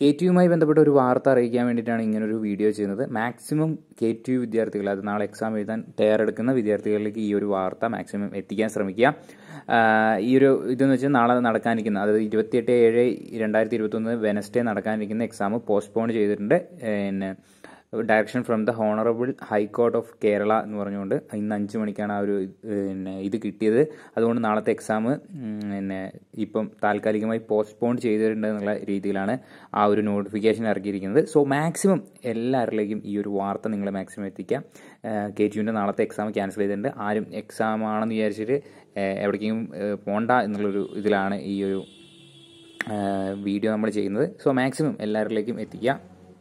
K യുമായി ബന്ധപ്പെട്ട ഒരു വാർത്ത അറിയിക്കാൻ വേണ്ടിയിട്ടാണ് ഇങ്ങനൊരു വീഡിയോ ചെയ്യുന്നത് മാക്സിമം കെ ടി യു വിദ്യാർത്ഥികൾ അത് നാളെ എക്സാം എഴുതാൻ തയ്യാറെടുക്കുന്ന വിദ്യാർത്ഥികളിലേക്ക് ഈ ഒരു വാർത്ത മാക്സിമം എത്തിക്കാൻ ശ്രമിക്കുക ഈ ഒരു ഇതെന്ന് വെച്ചാൽ നാളെ നടക്കാനിരിക്കുന്ന അതായത് ഇരുപത്തിയെട്ട് ഏഴ് രണ്ടായിരത്തി ഇരുപത്തൊന്ന് വെനസ്ഡേ നടക്കാനിരിക്കുന്ന എക്സാം പോസ്റ്റ്പോൺ ചെയ്തിട്ടുണ്ട് പിന്നെ direction from the honourable high court of Kerala എന്ന് പറഞ്ഞുകൊണ്ട് ഇന്ന് അഞ്ച് മണിക്കാണ് ആ ഒരു പിന്നെ ഇത് കിട്ടിയത് അതുകൊണ്ട് നാളത്തെ എക്സാം പിന്നെ ഇപ്പം താൽക്കാലികമായി പോസ്റ്റ്പോൺ ചെയ്തിട്ടുണ്ട് എന്നുള്ള രീതിയിലാണ് ആ ഒരു നോട്ടിഫിക്കേഷൻ ഇറക്കിയിരിക്കുന്നത് സോ മാക്സിമം എല്ലാവരിലേക്കും ഈ ഒരു വാർത്ത നിങ്ങൾ മാക്സിമം എത്തിക്കാം കെ ടി നാളത്തെ എക്സാം ക്യാൻസൽ ചെയ്തിട്ടുണ്ട് ആരും എക്സാം ആണെന്ന് വിചാരിച്ചിട്ട് എവിടേക്കും പോണ്ട എന്നുള്ളൊരു ഇതിലാണ് ഈ ഒരു വീഡിയോ നമ്മൾ ചെയ്യുന്നത് സോ മാക്സിമം എല്ലാവരിലേക്കും എത്തിക്കുക